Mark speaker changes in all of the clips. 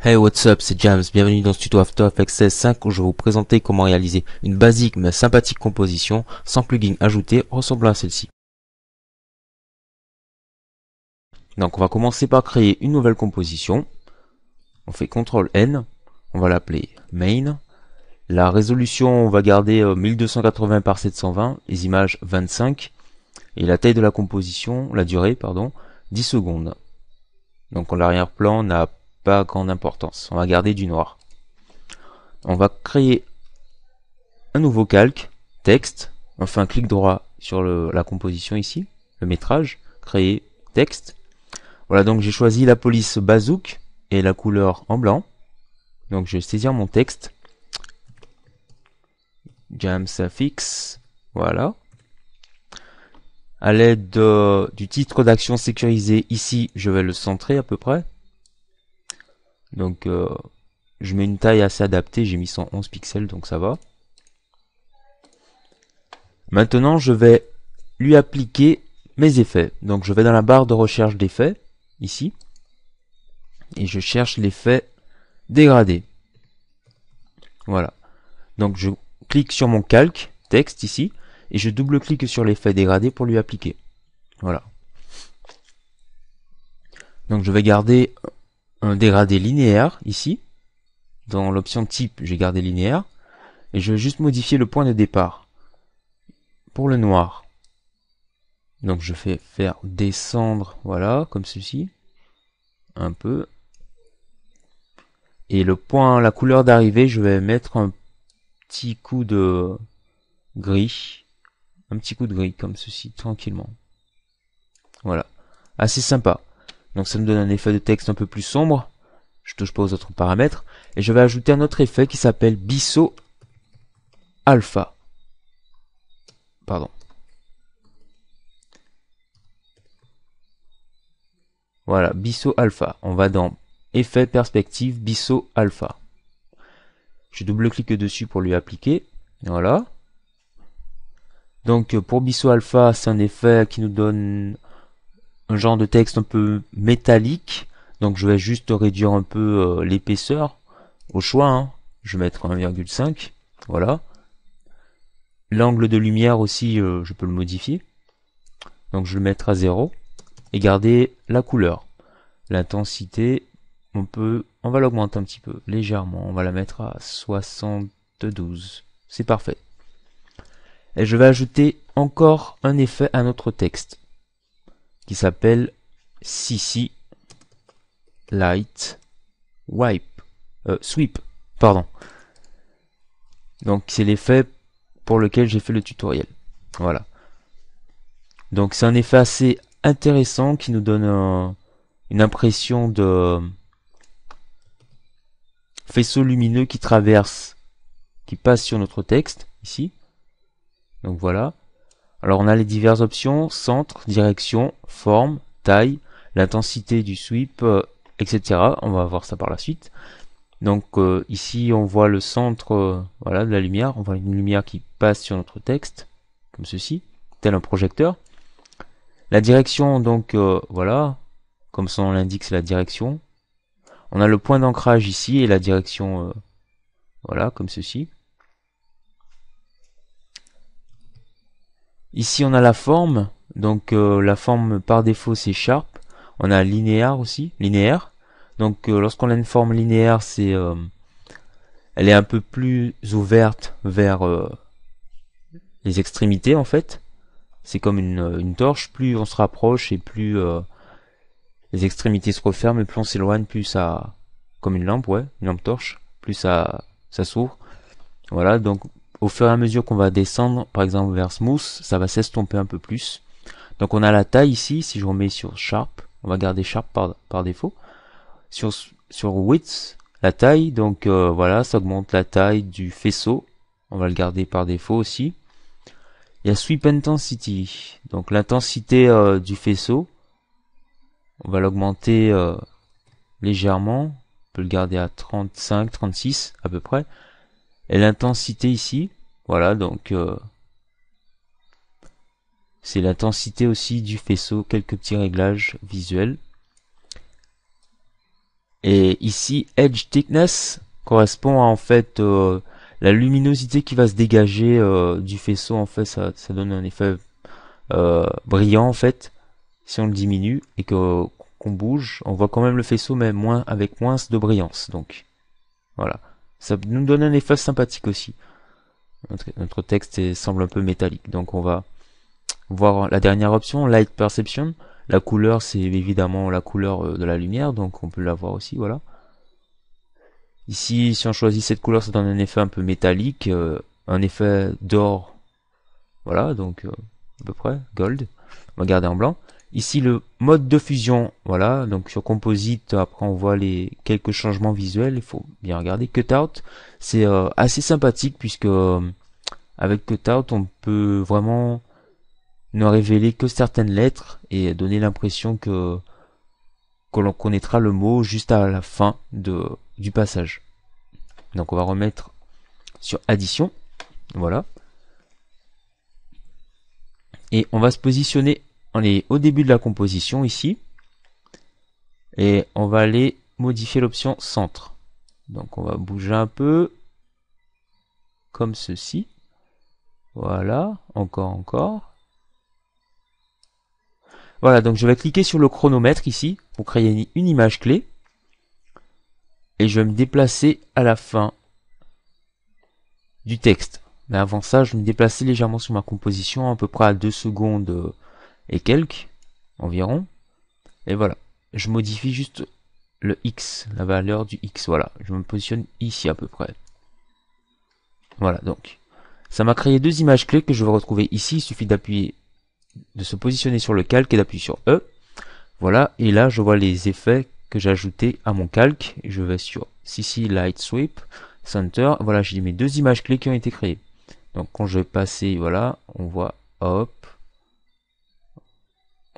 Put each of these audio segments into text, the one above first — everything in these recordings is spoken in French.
Speaker 1: Hey what's up, c'est James, bienvenue dans ce tuto After Effects 16.5 où je vais vous présenter comment réaliser une basique mais sympathique composition sans plugin ajouté ressemblant à celle-ci. Donc on va commencer par créer une nouvelle composition. On fait CTRL N, on va l'appeler Main. La résolution on va garder 1280 euh, par 720, les images 25 et la taille de la composition, la durée pardon, 10 secondes. Donc en l'arrière-plan on a pas grande importance. On va garder du noir. On va créer un nouveau calque, texte. enfin clic droit sur la composition ici, le métrage, créer texte. Voilà, donc j'ai choisi la police bazook et la couleur en blanc. Donc je vais saisir mon texte. Jam suffix. Voilà. À l'aide euh, du titre d'action sécurisé ici, je vais le centrer à peu près. Donc euh, je mets une taille assez adaptée, j'ai mis 111 pixels donc ça va. Maintenant je vais lui appliquer mes effets. Donc je vais dans la barre de recherche d'effets, ici, et je cherche l'effet dégradé. Voilà. Donc je clique sur mon calque, texte ici, et je double-clique sur l'effet dégradé pour lui appliquer. Voilà. Donc je vais garder un dégradé linéaire ici. Dans l'option type, j'ai gardé linéaire. Et je vais juste modifier le point de départ. Pour le noir. Donc je fais faire descendre, voilà, comme ceci. Un peu. Et le point, la couleur d'arrivée, je vais mettre un petit coup de gris. Un petit coup de gris, comme ceci, tranquillement. Voilà. Assez sympa. Donc ça me donne un effet de texte un peu plus sombre. Je touche pas aux autres paramètres. Et je vais ajouter un autre effet qui s'appelle Bisso Alpha. Pardon. Voilà, Bisso Alpha. On va dans Effet perspective Bisso Alpha. Je double-clique dessus pour lui appliquer. Voilà. Donc pour Bisso Alpha, c'est un effet qui nous donne un genre de texte un peu métallique. Donc je vais juste réduire un peu euh, l'épaisseur au choix. Hein. Je vais mettre 1,5. Voilà. L'angle de lumière aussi, euh, je peux le modifier. Donc je vais le mettre à 0. Et garder la couleur. L'intensité, on peut, on va l'augmenter un petit peu, légèrement. On va la mettre à 72. C'est parfait. Et je vais ajouter encore un effet à notre texte qui s'appelle CC Light Wipe euh, Sweep, pardon. Donc c'est l'effet pour lequel j'ai fait le tutoriel. Voilà. Donc c'est un effet assez intéressant qui nous donne une impression de faisceau lumineux qui traverse, qui passe sur notre texte ici. Donc voilà. Alors on a les diverses options, centre, direction, forme, taille, l'intensité du sweep, euh, etc. On va voir ça par la suite. Donc euh, ici on voit le centre euh, voilà, de la lumière, on voit une lumière qui passe sur notre texte, comme ceci, tel un projecteur. La direction donc voilà, comme son nom l'indique c'est la direction. On a le point d'ancrage ici et la direction voilà, comme ceci. Ici, on a la forme. Donc, euh, la forme par défaut, c'est sharp. On a linéaire aussi, linéaire. Donc, euh, lorsqu'on a une forme linéaire, c'est, euh, elle est un peu plus ouverte vers les extrémités, en fait. C'est comme une, une, torche. Plus on se rapproche et plus les extrémités se referment et plus on s'éloigne, plus ça, comme une lampe, ouais, une lampe torche, plus ça, ça s'ouvre. Voilà, donc au fur et à mesure qu'on va descendre, par exemple vers Smooth, ça va s'estomper un peu plus. Donc on a la taille ici, si je remets sur Sharp, on va garder Sharp par, défaut. Sur, sur Width, la taille, donc euh, voilà, ça augmente la taille du faisceau. On va le garder par défaut aussi. Il y a Sweep Intensity, donc l'intensité euh, du faisceau. On va l'augmenter euh, légèrement. On peut le garder à 35, 36 à peu près et l'intensité ici. Voilà, donc euh, c'est l'intensité aussi du faisceau, quelques petits réglages visuels. Et ici, Edge Thickness correspond à en fait euh, la luminosité qui va se dégager euh, du faisceau. En fait, ça, ça donne un effet brillant en fait. Si on le diminue et que qu'on bouge, on voit quand même le faisceau mais moins avec moins de brillance. Donc voilà. Ça nous donne un effet sympathique aussi. Notre, texte semble un peu métallique. Donc on va voir la dernière option, Light Perception. La couleur, c'est évidemment la couleur euh, de la lumière, donc on peut la voir aussi, voilà. Ici, si on choisit cette couleur, ça donne un effet un peu métallique, euh, un effet d'or. Voilà, donc euh, à peu près, gold. On va garder en blanc. Ici le mode de fusion, voilà, donc sur Composite, après on voit les quelques changements visuels, il faut bien regarder. Cutout, c'est euh, assez sympathique puisque euh, avec Cutout on peut vraiment ne révéler que certaines lettres et donner l'impression que, que l'on connaîtra le mot juste à la fin de, du passage. Donc on va remettre sur addition, voilà. Et on va se positionner on est au début de la composition ici. Et on va aller modifier l'option centre. Donc on va bouger un peu. Comme ceci. Voilà, encore, encore. Voilà, donc je vais cliquer sur le chronomètre ici pour créer une image clé. Et je vais me déplacer à la fin du texte. Mais avant ça, je vais me déplacer légèrement sur ma composition, à peu près à 2 secondes euh, et quelques environ. Et voilà, je modifie juste le x, la valeur du x, voilà, je me positionne ici à peu près. Voilà, donc, ça m'a créé deux images clés que je vais retrouver ici, il suffit d'appuyer, de se positionner sur le calque et d'appuyer sur E. Voilà, et là je vois les effets que j'ai ajoutés à mon calque, je vais sur CC Light Sweep, Center, voilà, j'ai mes deux images clés qui ont été créées. Donc quand je vais passer, voilà, on voit, hop,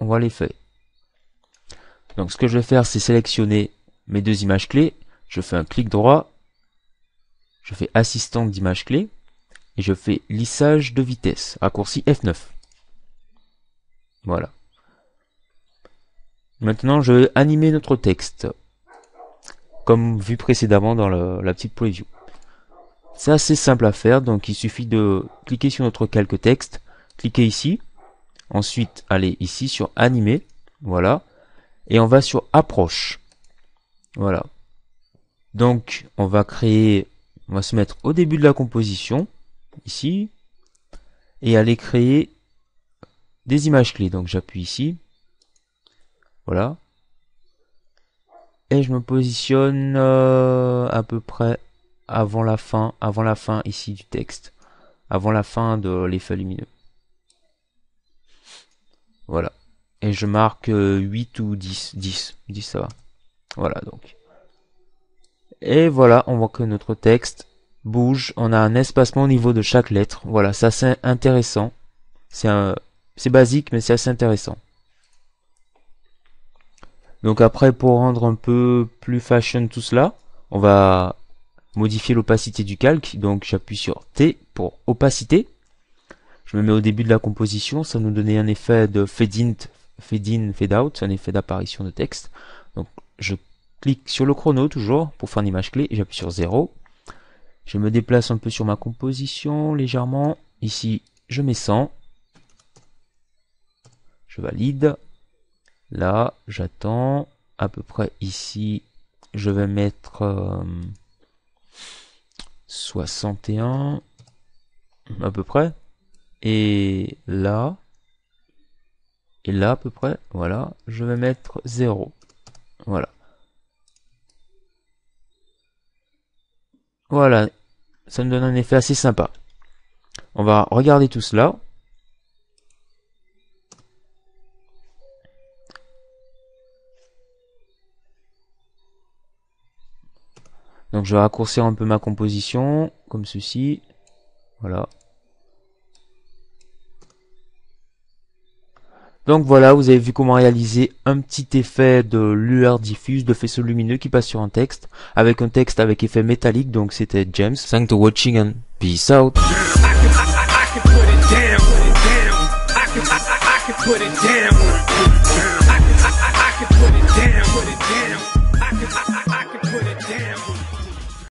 Speaker 1: on va les faire. Donc ce que je vais faire, c'est sélectionner mes deux images clés. Je fais un clic droit, je fais assistant d'image clé et je fais lissage de vitesse, raccourci F9. Voilà. Maintenant, je vais animer notre texte, comme vu précédemment dans la petite preview. C'est assez simple à faire, donc il suffit de cliquer sur notre calque texte, cliquer ici, Ensuite, allez ici sur animer, Voilà. Et on va sur approche. Voilà. Donc, on va créer, on va se mettre au début de la composition, ici, et aller créer des images clés. Donc, j'appuie ici. Voilà. Et je me positionne euh, à peu près avant la fin, avant la fin ici du texte, avant la fin de l'effet lumineux. Voilà. Et je marque 8 euh, ou 10. 10. 10 ça va. Voilà donc. Et voilà, on voit que notre texte bouge. On a un espacement au niveau de chaque lettre. Voilà, ça c'est intéressant. C'est C'est basique, mais c'est assez intéressant. Donc après, pour rendre un peu plus fashion tout cela, on va modifier l'opacité du calque. Donc j'appuie sur T pour opacité je me mets au début de la composition, ça nous donnait un effet de fade in, fade, in, fade out, un effet d'apparition de texte. Donc je clique sur le chrono toujours pour faire une image clé et j'appuie sur 0. Je me déplace un peu sur ma composition légèrement. Ici, je mets 100. Je valide. Là, j'attends. À peu près ici, je vais mettre 61. Euh, à peu près. Et là, et là à peu près, voilà, je vais mettre 0. Voilà. Voilà, ça me donne un effet assez sympa. On va regarder tout cela. Donc je vais raccourcir un peu ma composition, comme ceci. Voilà. Donc voilà, vous avez vu comment réaliser un petit effet de lueur diffuse, de faisceau lumineux qui passe sur un texte, avec un texte avec effet métallique, donc c'était James. Thanks for watching and peace out.